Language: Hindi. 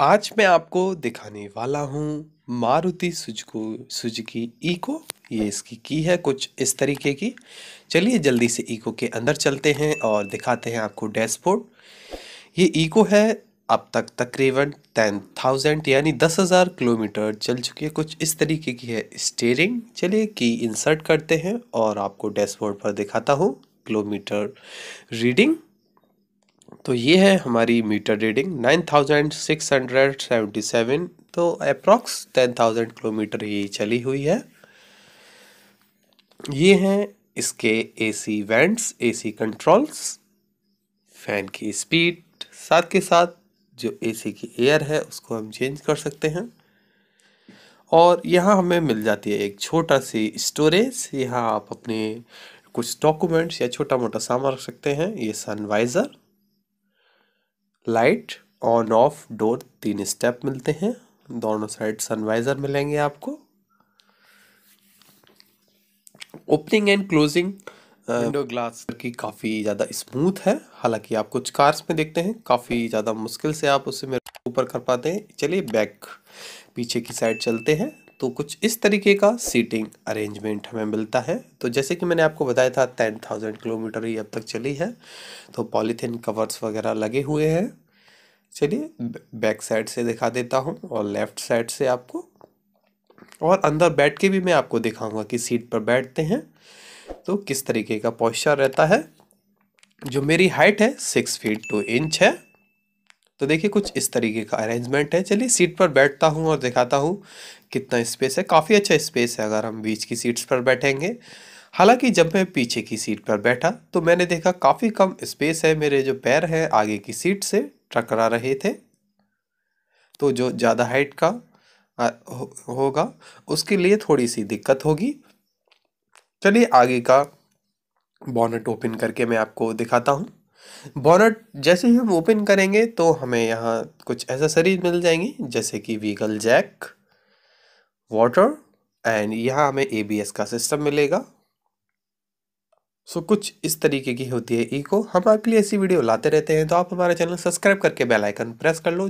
आज मैं आपको दिखाने वाला हूँ मारुति सुजको सुजुकी ईको ये इसकी की है कुछ इस तरीके की चलिए जल्दी से ईको के अंदर चलते हैं और दिखाते हैं आपको डैशबोर्ड ये ईको है अब तक तकरीबन टेन थाउजेंड यानी दस हज़ार किलोमीटर चल चुकी है कुछ इस तरीके की है स्टेयरिंग चलिए की इंसर्ट करते हैं और आपको डैशबोर्ड पर दिखाता हूँ किलोमीटर रीडिंग तो ये है हमारी मीटर रीडिंग 9677 तो अप्रॉक्स 10000 किलोमीटर ही चली हुई है ये हैं इसके AC vents AC controls fan की स्पीड साथ के साथ जो एसी की एयर है उसको हम चेंज कर सकते हैं और यहाँ हमें मिल जाती है एक छोटा सी स्टोरेज यहाँ आप अपने कुछ डॉक्यूमेंट्स या छोटा मोटा सामान रख सकते हैं ये sun visor light on off door तीन स्टेप मिलते हैं दोनों साइड सनवाइजर मिलेंगे आपको opening and closing window glass की काफ़ी ज़्यादा स्मूथ है हालांकि आप कुछ कार्स में देखते हैं काफ़ी ज़्यादा मुश्किल से आप उसे ऊपर कर पाते हैं चलिए बैक पीछे की साइड चलते हैं तो कुछ इस तरीके का सीटिंग अरेंजमेंट हमें मिलता है तो जैसे कि मैंने आपको बताया था टेन थाउजेंड किलोमीटर ही अब तक चली है तो पॉलीथीन कवर्स वगैरह लगे हुए हैं चलिए बैक साइड से दिखा देता हूँ और लेफ़्ट साइड से आपको और अंदर बैठ के भी मैं आपको दिखाऊंगा कि सीट पर बैठते हैं तो किस तरीके का पॉस्चर रहता है जो मेरी हाइट है सिक्स फीट टू इंच है तो देखिए कुछ इस तरीके का अरेंजमेंट है चलिए सीट पर बैठता हूँ और दिखाता हूँ कितना स्पेस है काफ़ी अच्छा स्पेस है अगर हम बीच की सीट्स पर बैठेंगे हालांकि जब मैं पीछे की सीट पर बैठा तो मैंने देखा काफ़ी कम स्पेस है मेरे जो पैर हैं आगे की सीट से टकरा रहे थे तो जो ज़्यादा हाइट का हो, होगा उसके लिए थोड़ी सी दिक्कत होगी चलिए आगे का बॉनट ओपन करके मैं आपको दिखाता हूँ बॉनट जैसे ही हम ओपन करेंगे तो हमें यहाँ कुछ एसेसरीज मिल जाएंगी जैसे कि व्हीकल जैक वाटर एंड यहाँ हमें एबीएस का सिस्टम मिलेगा सो so, कुछ इस तरीके की होती है ईको हम आपके लिए ऐसी वीडियो लाते रहते हैं तो आप हमारा चैनल सब्सक्राइब करके बेल आइकन प्रेस कर लो